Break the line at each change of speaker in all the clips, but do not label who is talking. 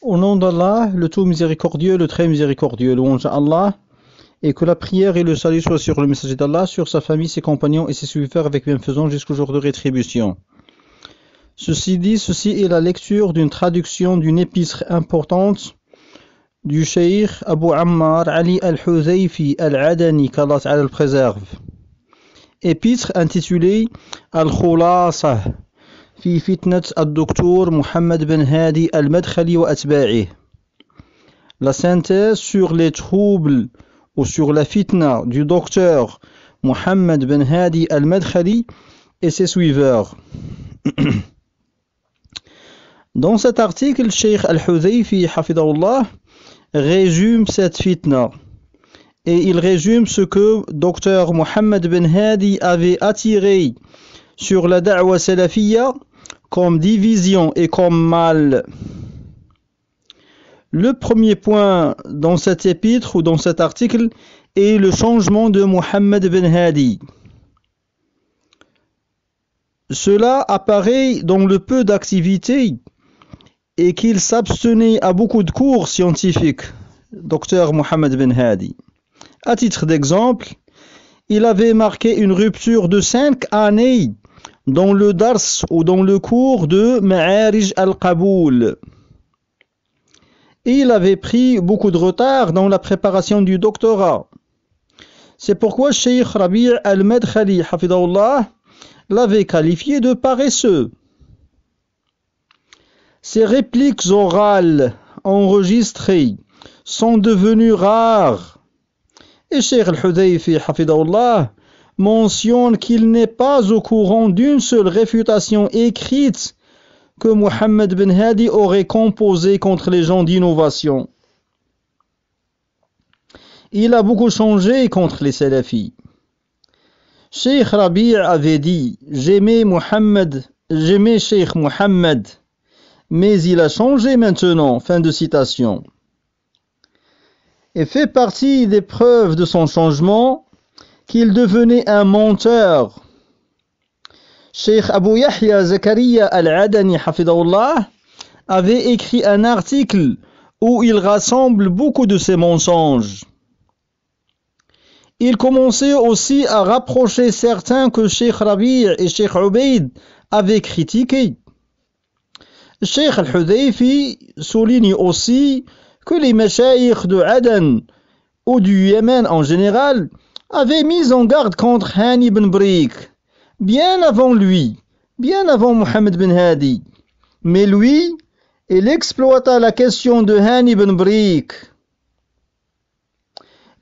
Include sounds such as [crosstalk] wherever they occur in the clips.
Au nom d'Allah, le tout miséricordieux, le très miséricordieux, louange à Allah, et que la prière et le salut soient sur le messager d'Allah, sur sa famille, ses compagnons et ses suiveurs avec bienfaisance jusqu'au jour de rétribution. Ceci dit, ceci est la lecture d'une traduction d'une épître importante du Cheikh Abu Ammar Ali al-Huzayfi al-Adani, qu'Allah le préserve. Épître intitulée Al-Khulasa. في فتنة الدكتور محمد بن هادي المدخلي وأتباعه لا synthèse sur les troubles ou sur la fitna du docteur Mohammed ben Hadi al-Madkhali et ses suiveurs. Dans cet article, Sheikh al Hafidahullah résume cette fitna. Et il résume ce que Dr Mohamed ben Hadi avait attiré sur la da'wa salafiyya comme division et comme mal. Le premier point dans cet épître ou dans cet article est le changement de Mohamed ben Hadi. Cela apparaît dans le peu d'activité et qu'il s'abstenait à beaucoup de cours scientifiques, docteur Mohamed ben Hadi. À titre d'exemple, il avait marqué une rupture de cinq années dans le dars ou dans le cours de Ma'arij al kaboul Il avait pris beaucoup de retard dans la préparation du doctorat. C'est pourquoi Sheikh Rabi' al-Madkhali, l'avait qualifié de paresseux. Ses répliques orales enregistrées sont devenues rares. Et Sheikh al-Hudayfi, mentionne qu'il n'est pas au courant d'une seule réfutation écrite que Mohammed bin Hadi aurait composée contre les gens d'innovation. Il a beaucoup changé contre les salafis. Sheikh Rabir avait dit J'aimais Mohammed, j'aimais Sheikh Mohammed, mais il a changé maintenant. Fin de citation. Et fait partie des preuves de son changement qu'il devenait un menteur. Cheikh Abu Yahya Zakaria al-Adani avait écrit un article où il rassemble beaucoup de ces mensonges. Il commençait aussi à rapprocher certains que Cheikh Rabir et Cheikh Ubaid avaient critiqués. Cheikh Al-Hudayfi souligne aussi que les machaïrs de Aden ou du Yémen en général avait mis en garde contre Hani ibn Brik, bien avant lui, bien avant Mohammed bin Hadi. Mais lui, il exploita la question de Hani ibn Brik.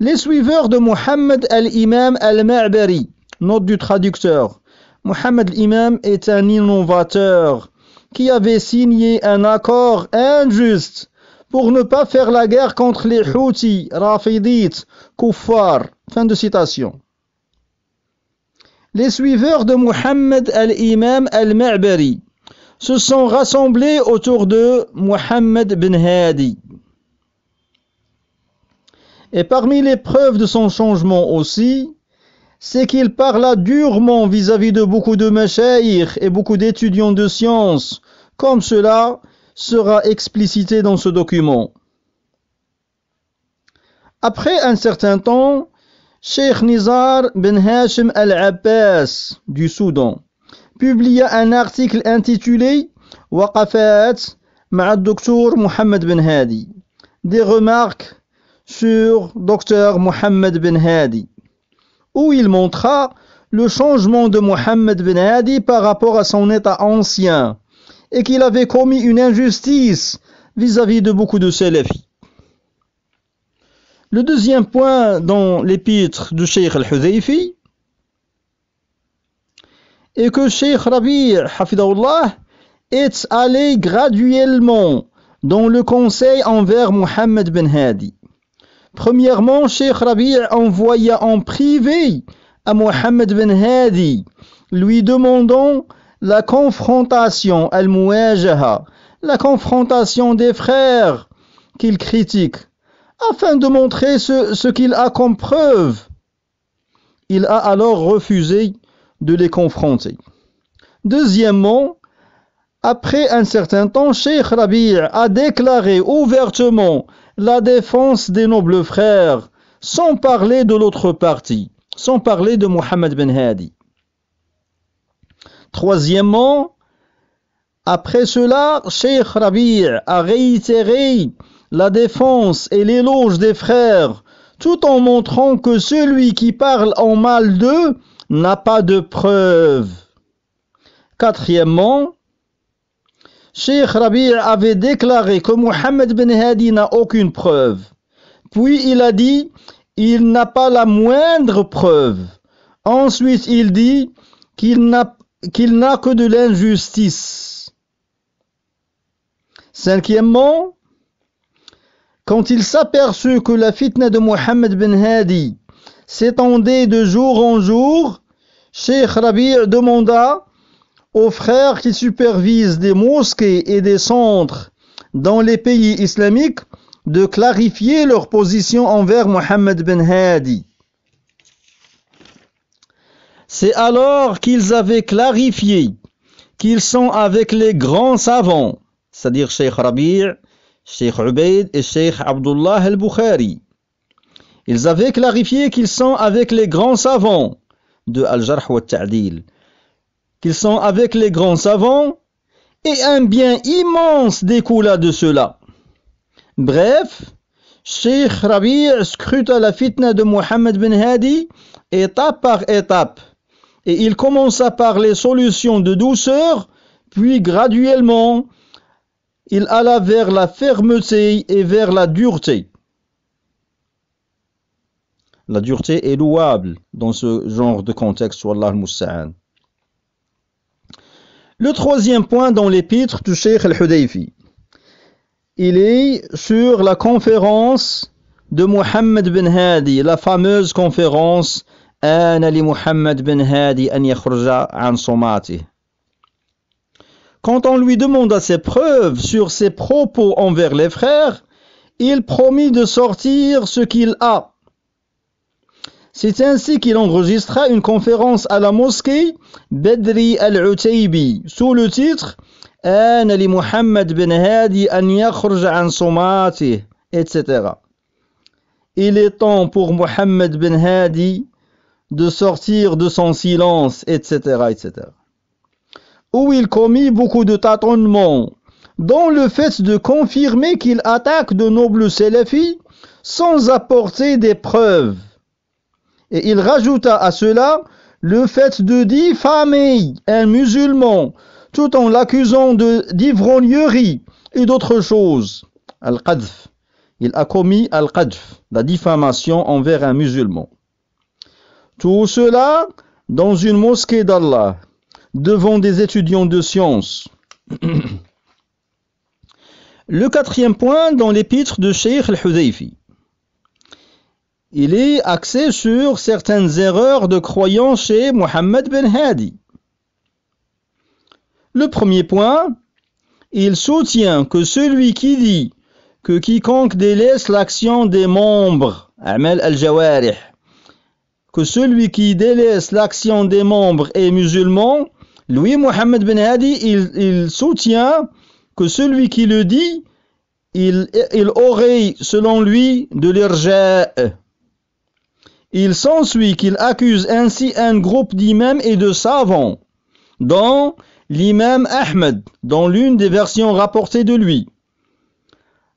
Les suiveurs de Mohammed al-Imam al-Ma'bari, note du traducteur, Mohammed al-Imam est un innovateur qui avait signé un accord injuste pour ne pas faire la guerre contre les Houthis, Rafidites, Koufar. Fin de citation. Les suiveurs de Muhammad al-Imam al-Ma'bari se sont rassemblés autour de Muhammad bin Hadi. Et parmi les preuves de son changement aussi, c'est qu'il parla durement vis-à-vis de beaucoup de machaïr et beaucoup d'étudiants de sciences, comme cela sera explicité dans ce document. Après un certain temps, Cheikh Nizar bin Hashim Al-Abbas du Soudan publia un article intitulé Waqafat Ma'ad Dr. Mohamed bin Hadi. Des remarques sur Docteur Mohamed bin Hadi, où il montra le changement de Mohamed bin Hadi par rapport à son état ancien et qu'il avait commis une injustice vis-à-vis de beaucoup de salafis. Le deuxième point dans l'épître du Cheikh al hudaifi est que Cheikh Rabi' est allé graduellement dans le conseil envers Mohammed bin Hadi. Premièrement, Cheikh Rabi' envoya en privé à Mohammed bin Hadi, lui demandant la confrontation, al la confrontation des frères qu'il critique afin de montrer ce, qu'il a comme preuve. Il a alors refusé de les confronter. Deuxièmement, après un certain temps, Sheikh Rabir a déclaré ouvertement la défense des nobles frères, sans parler de l'autre partie, sans parler de Mohammed ben Hadi. Troisièmement, après cela, Sheikh Rabir a réitéré la défense et l'éloge des frères, tout en montrant que celui qui parle en mal d'eux n'a pas de preuves. Quatrièmement, Cheikh Rabir avait déclaré que Mohammed ben Hadi n'a aucune preuve. Puis il a dit, il n'a pas la moindre preuve. Ensuite, il dit qu'il n'a que de l'injustice. Cinquièmement, quand il s'aperçut que la fitna de Mohammed bin Hadi s'étendait de jour en jour, Cheikh Rabi demanda aux frères qui supervisent des mosquées et des centres dans les pays islamiques de clarifier leur position envers Mohammed bin Hadi. C'est alors qu'ils avaient clarifié qu'ils sont avec les grands savants, c'est-à-dire Cheikh Rabi' Cheikh Ubaid et Cheikh Abdullah al-Bukhari. Ils avaient clarifié qu'ils sont avec les grands savants de Al-Jarh wa Ta'dil, qu'ils sont avec les grands savants et un bien immense découla de cela. Bref, Cheikh Rabi' scruta la fitna de Mohammed bin Hadi étape par étape et il commença par les solutions de douceur, puis graduellement il alla vers la fermeté et vers la dureté. La dureté est louable dans ce genre de contexte, Wallah Le troisième point dans l'épître du Cheikh al-Hudayfi, il est sur la conférence de Mohammed bin Hadi, la fameuse conférence « Ana li Muhammad bin Hadi an yakhruja an somatih » Quand on lui demanda ses preuves sur ses propos envers les frères, il promit de sortir ce qu'il a. C'est ainsi qu'il enregistra une conférence à la mosquée Bedri al-Utaybi sous le titre Muhammad bin Hadi an yakhruj an sumati etc. Il est temps pour Muhammad bin Hadi de sortir de son silence etc etc où il commit beaucoup de tâtonnements, dont le fait de confirmer qu'il attaque de nobles salafis sans apporter des preuves. Et il rajouta à cela le fait de diffamer un musulman tout en l'accusant d'ivrognerie et d'autres choses. Al-Qadf. Il a commis Al-Qadf, la diffamation envers un musulman. Tout cela dans une mosquée d'Allah devant des étudiants de sciences. [clears throat] Le quatrième point dans l'épître de Sheikh al-Hudayfi. Il est axé sur certaines erreurs de croyance chez Mohammed ben Hadi. Le premier point, il soutient que celui qui dit que quiconque délaisse l'action des membres, Amal al-Jawarih, que celui qui délaisse l'action des membres est musulman, lui, Mohamed bin Hadi, il, soutient que celui qui le dit, il, il aurait, selon lui, de l'irja'. Il s'ensuit qu'il accuse ainsi un groupe d'imams et de savants, dont l'imam Ahmed, dans l'une des versions rapportées de lui.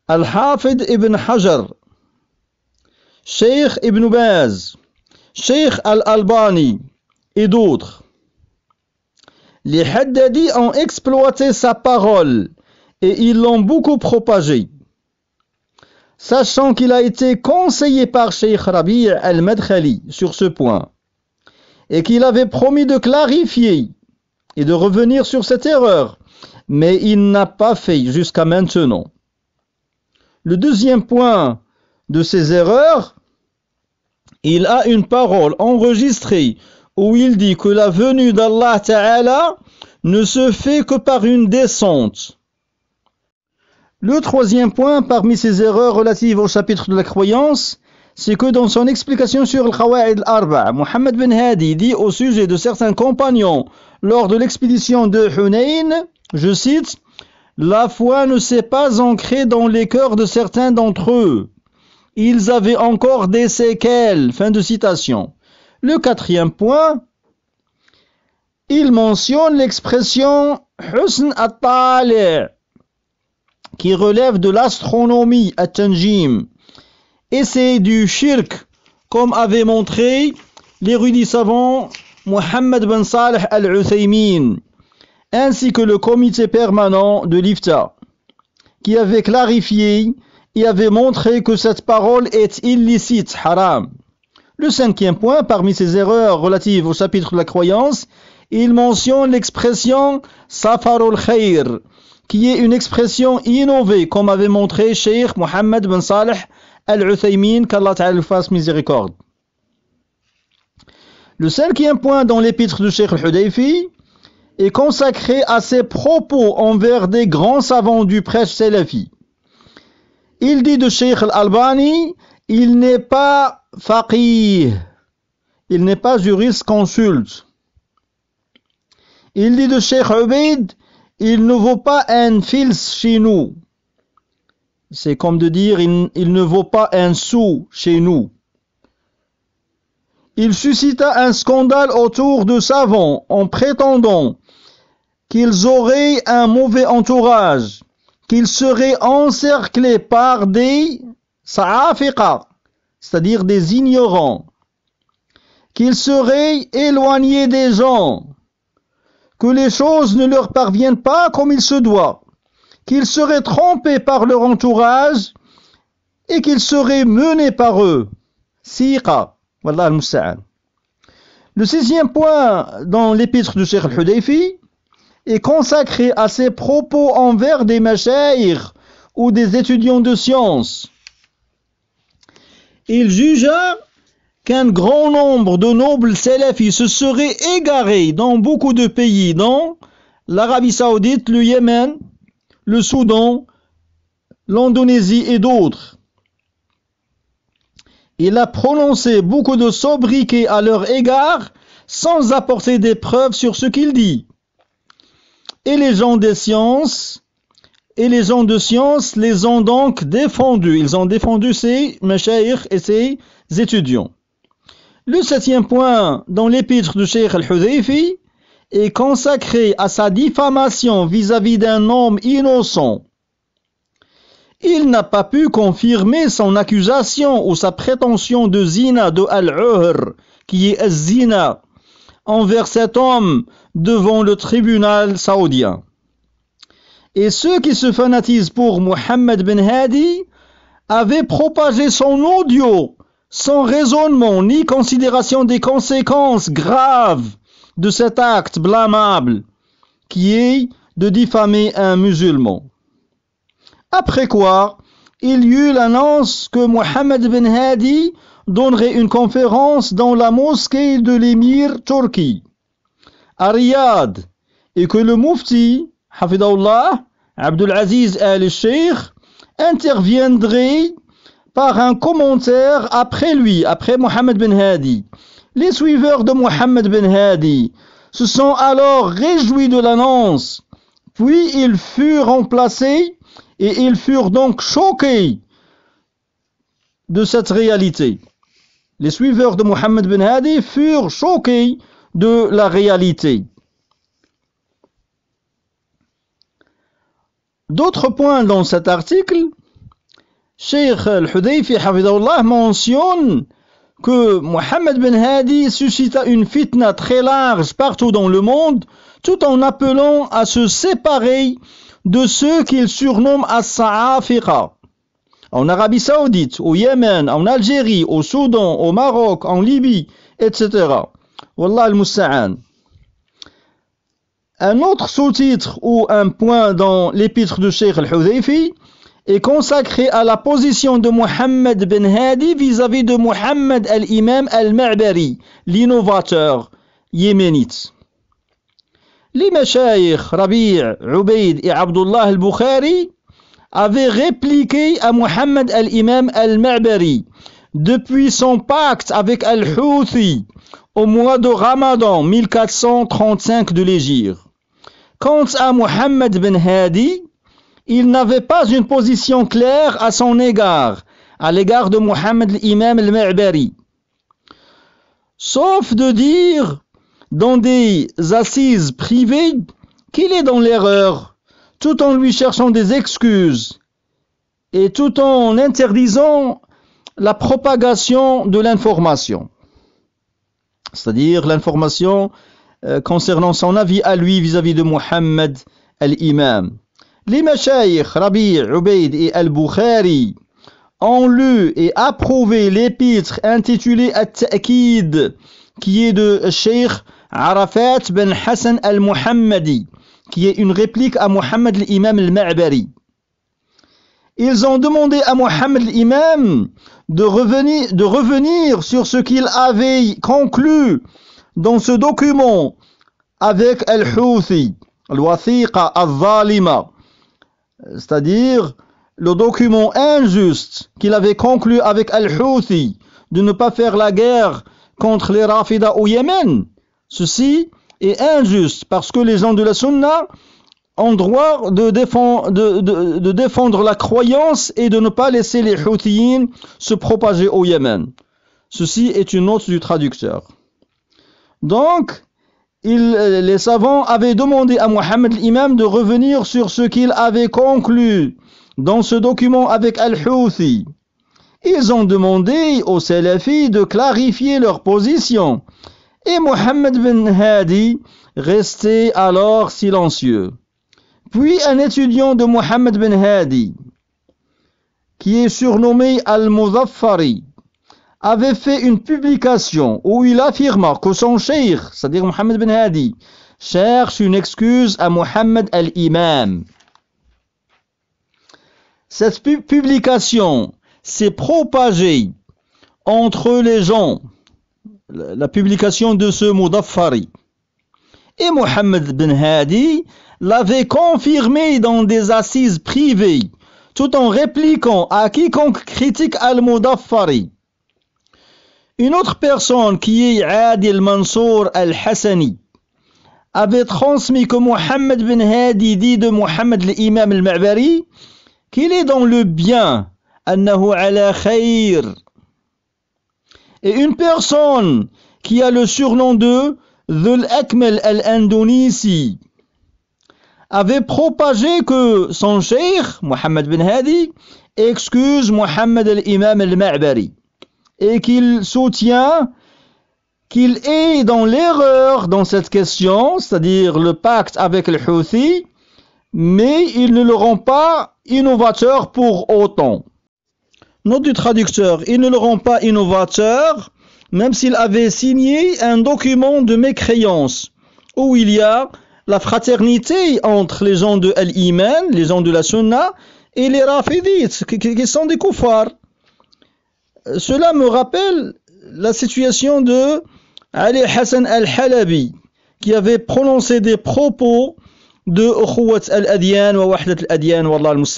Al-Hafid ibn Hajar, Sheikh ibn Baz, Sheikh al-Albani et d'autres. Les Haddadis ont exploité sa parole et ils l'ont beaucoup propagée. Sachant qu'il a été conseillé par Sheikh Rabi' al-Madkhali sur ce point et qu'il avait promis de clarifier et de revenir sur cette erreur, mais il n'a pas fait jusqu'à maintenant. Le deuxième point de ces erreurs, il a une parole enregistrée où il dit que la venue d'Allah Ta'ala ne se fait que par une descente. Le troisième point parmi ces erreurs relatives au chapitre de la croyance, c'est que dans son explication sur le Khawa'id al-Arba, Mohammed bin Hadi dit au sujet de certains compagnons lors de l'expédition de Hunayn, je cite, La foi ne s'est pas ancrée dans les cœurs de certains d'entre eux. Ils avaient encore des séquelles. Fin de citation. Le quatrième point, il mentionne l'expression Husn at qui relève de l'astronomie à Tanjim. Et c'est du shirk, comme avait montré l'érudit savant Mohammed bin Saleh al-Uthaymin, ainsi que le comité permanent de l'IFTA, qui avait clarifié et avait montré que cette parole est illicite, haram. Le cinquième point, parmi ses erreurs relatives au chapitre de la croyance, il mentionne l'expression Safarul Khair, qui est une expression innovée, comme avait montré Sheikh Mohammed bin Saleh al-Uthaymin, qu'Allah Ta'ala fasse miséricorde. Le cinquième point dans l'épître du Sheikh al-Hudayfi est consacré à ses propos envers des grands savants du prêche salafi. Il dit de Sheikh al-Albani il n'est pas faqih, il n'est pas juriste-consulte. Il dit de Sheikh Ubid, il ne vaut pas un fils chez nous. C'est comme de dire, il, il, ne vaut pas un sou chez nous. Il suscita un scandale autour de savants en prétendant qu'ils auraient un mauvais entourage, qu'ils seraient encerclés par des sa'afiqa, c'est-à-dire des ignorants, qu'ils seraient éloignés des gens, que les choses ne leur parviennent pas comme il se doit, qu'ils seraient trompés par leur entourage et qu'ils seraient menés par eux. Siqa, wallah al Le sixième point dans l'épître du Cheikh al-Hudayfi est consacré à ses propos envers des machères ou des étudiants de sciences il jugea qu'un grand nombre de nobles salafis se seraient égarés dans beaucoup de pays, dont l'Arabie Saoudite, le Yémen, le Soudan, l'Indonésie et d'autres. Il a prononcé beaucoup de sobriquets à leur égard sans apporter des preuves sur ce qu'il dit. Et les gens des sciences et les gens de science les ont donc défendus. Ils ont défendu ces machaïrs et ces étudiants. Le septième point dans l'épître de Cheikh Al-Hudayfi est consacré à sa diffamation vis-à-vis d'un homme innocent. Il n'a pas pu confirmer son accusation ou sa prétention de zina de Al-Uhr, qui est zina, envers cet homme devant le tribunal saoudien. Et ceux qui se fanatisent pour Mohammed ben Hadi avaient propagé son audio sans raisonnement ni considération des conséquences graves de cet acte blâmable qui est de diffamer un musulman. Après quoi, il y eut l'annonce que Mohammed ben Hadi donnerait une conférence dans la mosquée de l'émir Turki, à Riyad, et que le mufti, Hafidullah, Abdelaziz al-Sheikh interviendrait par un commentaire après lui, après Mohamed ben Hadi. Les suiveurs de Mohamed ben Hadi se sont alors réjouis de l'annonce, puis ils furent remplacés et ils furent donc choqués de cette réalité. Les suiveurs de Mohamed ben Hadi furent choqués de la réalité. D'autres points dans cet article, Sheikh Al-Hudayfi mentionne que Mohammed bin Hadi suscita une fitna très large partout dans le monde, tout en appelant à se séparer de ceux qu'il surnomme as saafiqa En Arabie Saoudite, au Yémen, en Algérie, au Soudan, au Maroc, en Libye, etc. Wallah al-Musta'an. Un autre sous-titre ou un point dans l'épître de Sheikh Al-Hudayfi est consacré à la position de Mohammed bin Hadi vis-à-vis de Mohammed al-Imam al-Ma'bari, l'innovateur yéménite. Les Rabir Rabi' Ubaid et Abdullah al-Bukhari avaient répliqué à Mohammed al-Imam al-Ma'bari depuis son pacte avec al-Houthi au mois de Ramadan 1435 de l'Égypte. Quant à Mohammed bin Hadi, il n'avait pas une position claire à son égard, à l'égard de Mohammed l'imam al-Ma'bari. Sauf de dire, dans des assises privées, qu'il est dans l'erreur, tout en lui cherchant des excuses et tout en interdisant la propagation de l'information. C'est-à-dire l'information euh, concernant son avis à lui vis-à-vis de Muhammad al-Imam. Les Mashaykh, Rabi, Ubaid et al-Bukhari ont lu et approuvé l'épître intitulé At-Ta'kid qui est de Sheikh Arafat ben Hassan al-Muhammadi qui est une réplique à Muhammad Imam al-Ma'bari. Ils ont demandé à Muhammad l'imam de de revenir sur ce qu'il avait conclu dans ce document avec Al-Houthi, cest c'est-à-dire le document injuste qu'il avait conclu avec Al-Houthi de ne pas faire la guerre contre les Rafida au Yémen. Ceci est injuste parce que les gens de la Sunna ont droit de défendre, la croyance et de ne pas laisser les Houthiens se propager au Yémen. Ceci est une note du traducteur. Donc, euh, les savants avaient demandé à Mohammed l'imam de revenir sur ce qu'il avait conclu dans ce document avec Al-Houthi. Ils ont demandé aux salafis de clarifier leur position. Et Mohammed bin Hadi restait alors silencieux. Puis un étudiant de Mohammed bin Hadi, qui est surnommé Al-Muzaffari, avait fait une publication où il affirma que son cheikh, c'est-à-dire Mohamed bin Hadi, cherche une excuse à Mohamed al-Imam. Cette publication s'est propagée entre les gens, la publication de ce Dafari. Et Mohamed bin Hadi l'avait confirmé dans des assises privées, tout en répliquant à quiconque critique al-Mudaffari. Une autre personne qui est Adil Mansour al-Hassani avait transmis que Mohammed bin Hadi dit de Mohammed l'imam al-Ma'bari qu'il est dans le bien, annahu ala khair. Et une personne qui a le surnom de Dhul akmel al-Indonisi avait propagé que son cheikh, Mohammed bin Hadi, excuse Mohammed l'imam al-Ma'bari et qu'il soutient qu'il est dans l'erreur dans cette question, c'est-à-dire le pacte avec le Houthi, mais il ne le rend pas innovateur pour autant. Note du traducteur, il ne le rend pas innovateur, même s'il avait signé un document de mécréance, où il y a la fraternité entre les gens de l'Imen, les gens de la Sunna, et les Rafidites, qui sont des koufars cela me rappelle la situation de Ali Hassan al-Halabi, qui avait prononcé des propos de Ukhwat al Adiyan, wa al Adiyan wa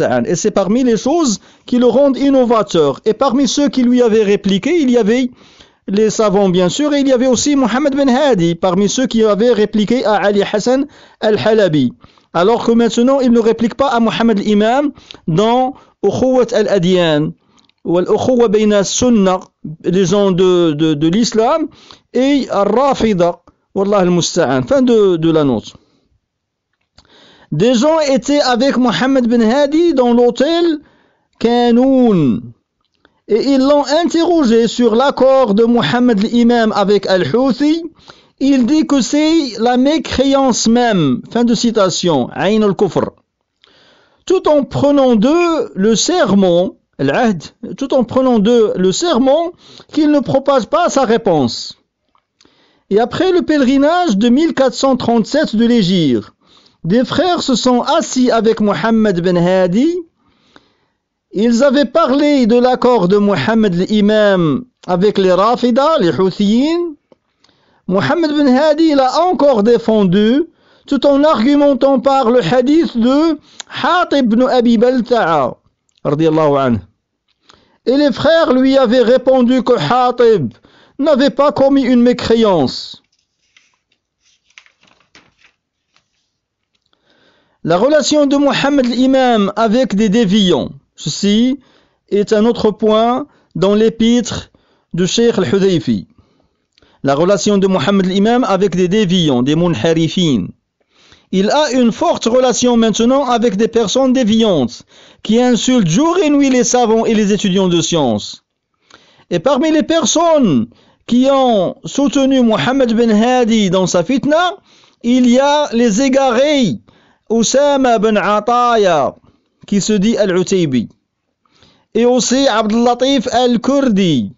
al Et c'est parmi les choses qui le rendent innovateur. Et parmi ceux qui lui avaient répliqué, il y avait les savants bien sûr, et il y avait aussi Mohamed Ben Hadi, parmi ceux qui avaient répliqué à Ali Hassan al-Halabi. Alors que maintenant, il ne réplique pas à Mohamed l'imam dans Ukhwat al Adiyan les gens de, de l'islam et Rafida Wallah al fin de, de la note des gens étaient avec Mohammed bin Hadi dans l'hôtel Kanoun et ils l'ont interrogé sur l'accord de Mohammed l'imam avec Al-Houthi il dit que c'est la mécréance même fin de citation Ayn al-Kufr tout en prenant d'eux le sermon tout en prenant d'eux le serment qu'il ne propage pas sa réponse. Et après le pèlerinage de 1437 de l'Égypte, des frères se sont assis avec Mohammed ben Hadi. Ils avaient parlé de l'accord de Mohammed l'imam avec les Rafida, les Houthiens. Mohammed ben Hadi l'a encore défendu tout en argumentant par le hadith de Hatib ibn Abi anhu. Et les frères lui avaient répondu que Hatib n'avait pas commis une mécréance. La relation de Mohammed l'imam avec des déviants. Ceci est un autre point dans l'épître de Cheikh al-Hudayfi. La relation de Mohammed l'imam avec des déviants, des munharifines. Il a une forte relation maintenant avec des personnes déviantes qui insultent jour et nuit les savants et les étudiants de sciences. Et parmi les personnes qui ont soutenu Mohammed ben Hadi dans sa fitna, il y a les égarés, Oussama ben Ataya, qui se dit Al-Utaybi, et aussi Latif Al-Kurdi,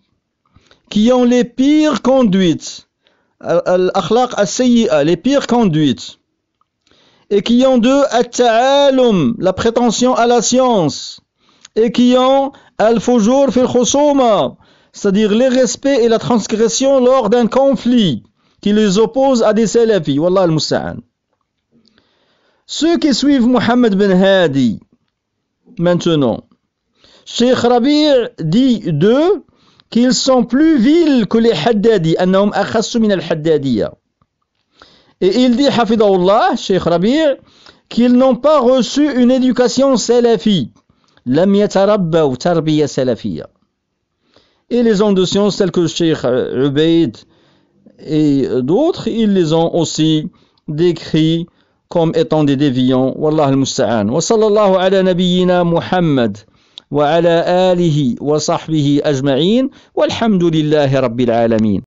qui ont les pires conduites, al al les pires conduites et qui ont d'eux la prétention à la science, et qui ont al-fujur fil c'est-à-dire l'irrespect et la transgression lors d'un conflit qui les oppose à des salafis. Wallah al-musta'an. Ceux qui suivent Mohammed bin Hadi, maintenant, Sheikh Rabi' dit d'eux qu'ils sont plus vils que les Haddadi, annahum min al Et il dit, Hafidahullah, Cheikh Rabir, qu'ils n'ont pas reçu une éducation salafie. Lam yatarabba ou tarbiya salafia. Et les hommes de science tels que Cheikh Ubaid et d'autres, ils les ont aussi décrits comme étant des déviants. Wallah al-musta'an. Wa sallallahu ala nabiyyina Muhammad. وعلى آله وصحبه أجمعين والحمد لله رب العالمين